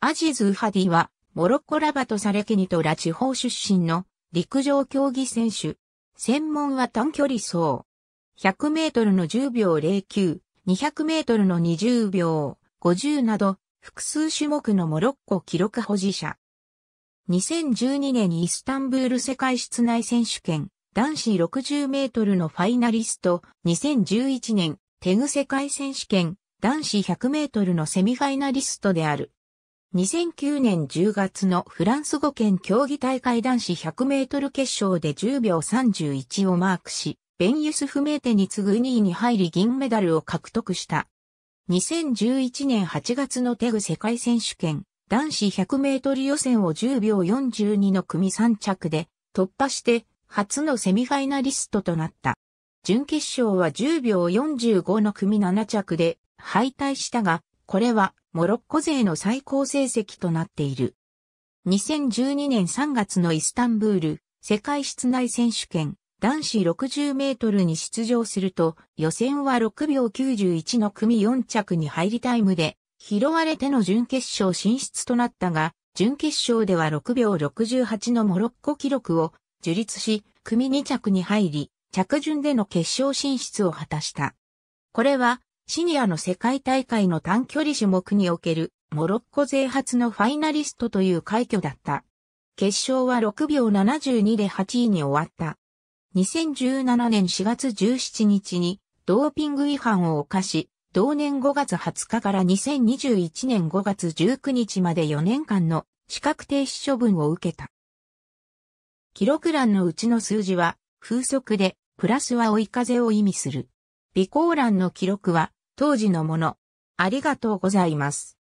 アジズ・ウハディは、モロッコラバトサレケニトラ地方出身の陸上競技選手。専門は短距離走。100メートルの10秒09、200メートルの20秒50など、複数種目のモロッコ記録保持者。2012年イスタンブール世界室内選手権、男子60メートルのファイナリスト、2011年、テグ世界選手権、男子100メートルのセミファイナリストである。2009年10月のフランス語圏競技大会男子100メートル決勝で10秒31をマークし、ベンユス不明手に次ぐ2位に入り銀メダルを獲得した。2011年8月のテグ世界選手権男子100メートル予選を10秒42の組3着で突破して初のセミファイナリストとなった。準決勝は10秒45の組7着で敗退したが、これはモロッコ勢の最高成績となっている。2012年3月のイスタンブール世界室内選手権男子60メートルに出場すると予選は6秒91の組4着に入りタイムで拾われての準決勝進出となったが準決勝では6秒68のモロッコ記録を樹立し組2着に入り着順での決勝進出を果たした。これはシニアの世界大会の短距離種目におけるモロッコ勢初のファイナリストという快挙だった。決勝は6秒72で8位に終わった。2017年4月17日にドーピング違反を犯し、同年5月20日から2021年5月19日まで4年間の資格停止処分を受けた。記録欄のうちの数字は風速で、プラスは追い風を意味する。微光欄の記録は当時のもの。ありがとうございます。